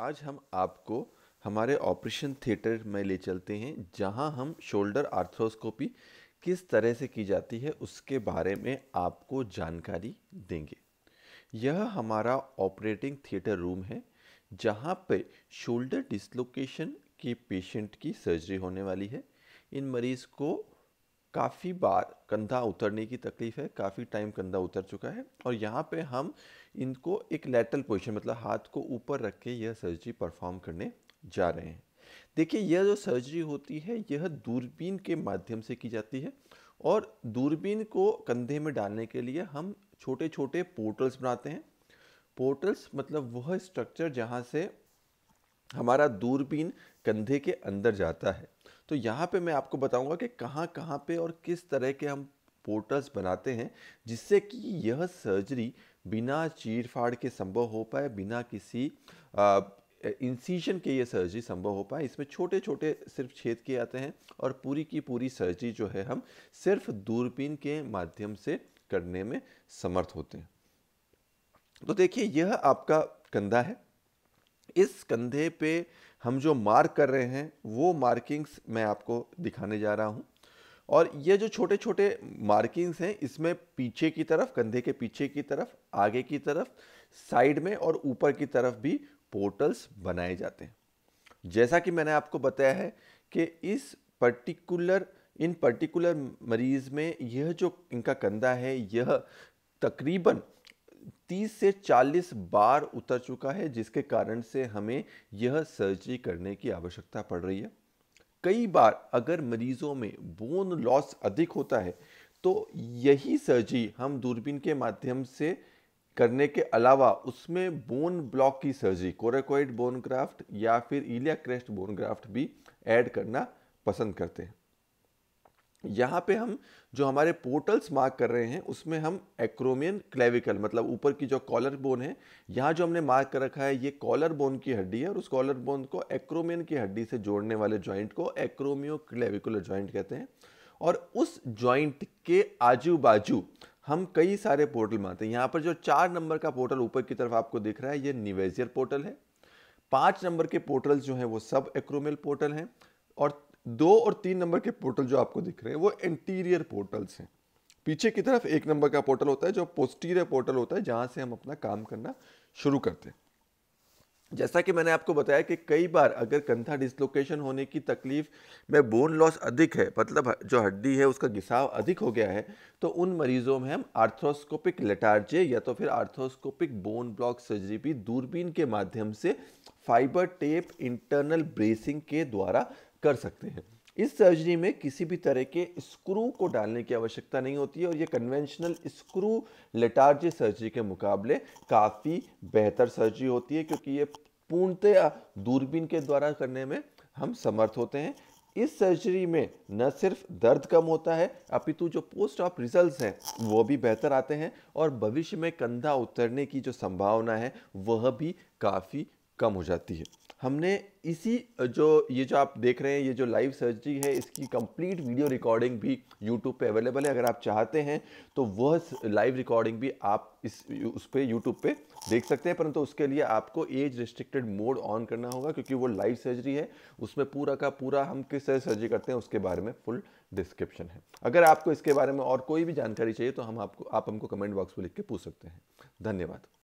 आज हम आपको हमारे ऑपरेशन थिएटर में ले चलते हैं जहां हम शोल्डर आर्थ्रोस्कोपी किस तरह से की जाती है उसके बारे में आपको जानकारी देंगे यह हमारा ऑपरेटिंग थिएटर रूम है जहां पे शोल्डर डिसलोकेशन के पेशेंट की सर्जरी होने वाली है इन मरीज़ को काफ़ी बार कंधा उतरने की तकलीफ़ है काफ़ी टाइम कंधा उतर चुका है और यहाँ पे हम इनको एक लेटल पोजिशन मतलब हाथ को ऊपर रख के यह सर्जरी परफॉर्म करने जा रहे हैं देखिए यह जो सर्जरी होती है यह दूरबीन के माध्यम से की जाती है और दूरबीन को कंधे में डालने के लिए हम छोटे छोटे पोर्टल्स बनाते हैं पोर्टल्स मतलब वह स्ट्रक्चर जहाँ से हमारा दूरबीन कंधे के अंदर जाता है तो यहाँ पे मैं आपको बताऊँगा कि कहाँ कहाँ पे और किस तरह के हम पोर्टल्स बनाते हैं जिससे कि यह सर्जरी बिना चीरफाड़ के संभव हो पाए बिना किसी इंसीजन के ये सर्जरी संभव हो पाए इसमें छोटे छोटे सिर्फ छेद किए जाते हैं और पूरी की पूरी सर्जरी जो है हम सिर्फ दूरबीन के माध्यम से करने में समर्थ होते हैं तो देखिए यह आपका कंधा है इस कंधे पे हम जो मार्क कर रहे हैं वो मार्किंग्स मैं आपको दिखाने जा रहा हूँ और ये जो छोटे छोटे मार्किंग्स हैं इसमें पीछे की तरफ कंधे के पीछे की तरफ आगे की तरफ साइड में और ऊपर की तरफ भी पोर्टल्स बनाए जाते हैं जैसा कि मैंने आपको बताया है कि इस पर्टिकुलर इन पर्टिकुलर मरीज़ में यह जो इनका कंधा है यह तकरीबन 30 से 40 बार उतर चुका है जिसके कारण से हमें यह सर्जरी करने की आवश्यकता पड़ रही है कई बार अगर मरीजों में बोन लॉस अधिक होता है तो यही सर्जरी हम दूरबीन के माध्यम से करने के अलावा उसमें बोन ब्लॉक की सर्जरी कोरेकोइड बोन ग्राफ्ट या फिर इलिया क्रेस्ट बोन ग्राफ्ट भी ऐड करना पसंद करते हैं यहाँ पे हम जो हमारे पोर्टल्स मार्क कर रहे हैं उसमें हम एक्रोमियन क्लेविकल मतलब ऊपर की जो कॉलर बोन है यहाँ जो हमने मार्क कर रखा है ये कॉलर बोन की हड्डी है और उस कॉलर बोन को एक्रोमियन की हड्डी से जोड़ने वाले जॉइंट को एक्रोमियो क्लेविकुलर जॉइंट कहते हैं और उस जॉइंट के आजू बाजू हम कई सारे पोर्टल मारते हैं यहाँ पर जो चार नंबर का पोर्टल ऊपर की तरफ आपको दिख रहा है ये निवेजियर पोर्टल है पाँच नंबर के पोर्टल्स जो हैं वो सब एक्रोमियल पोर्टल हैं दो और तीन नंबर के पोर्टल जो आपको दिख रहे हैं वो इंटीरियर पोर्टल्स हैं पीछे की तरफ एक नंबर का पोर्टल होता है जो पोस्टीरियर पोर्टल होता है जहां से हम अपना काम करना शुरू करते हैं जैसा कि मैंने आपको बताया कि कई बार अगर कंधा डिसलोकेशन होने की तकलीफ में बोन लॉस अधिक है मतलब जो हड्डी है उसका घिसाव अधिक हो गया है तो उन मरीजों में हम आर्थ्रोस्कोपिक लेटार्जे या तो फिर आर्थ्रोस्कोपिक बोन ब्लॉक सर्जरी भी दूरबीन के माध्यम से फाइबर टेप इंटरनल ब्रेसिंग के द्वारा कर सकते हैं इस सर्जरी में किसी भी तरह के स्क्रू को डालने की आवश्यकता नहीं होती है और ये कन्वेंशनल स्क्रू लेटार्जी सर्जरी के मुकाबले काफ़ी बेहतर सर्जरी होती है क्योंकि ये पूर्णतया दूरबीन के द्वारा करने में हम समर्थ होते हैं इस सर्जरी में न सिर्फ दर्द कम होता है अपितु जो पोस्ट ऑफ रिजल्ट्स हैं वो भी बेहतर आते हैं और भविष्य में कंधा उतरने की जो संभावना है वह भी काफ़ी कम हो जाती है हमने इसी जो ये जो आप देख रहे हैं ये जो लाइव सर्जरी है इसकी कंप्लीट वीडियो रिकॉर्डिंग भी यूट्यूब पे अवेलेबल है अगर आप चाहते हैं तो वह लाइव रिकॉर्डिंग भी आप इस उस पर यूट्यूब पे देख सकते हैं परंतु तो उसके लिए आपको एज रिस्ट्रिक्टेड मोड ऑन करना होगा क्योंकि वो लाइव सर्जरी है उसमें पूरा का पूरा हम किस तरह सर्जरी करते हैं उसके बारे में फुल डिस्क्रिप्शन है अगर आपको इसके बारे में और कोई भी जानकारी चाहिए तो हम आपको आप हमको कमेंट बॉक्स में लिख के पूछ सकते हैं धन्यवाद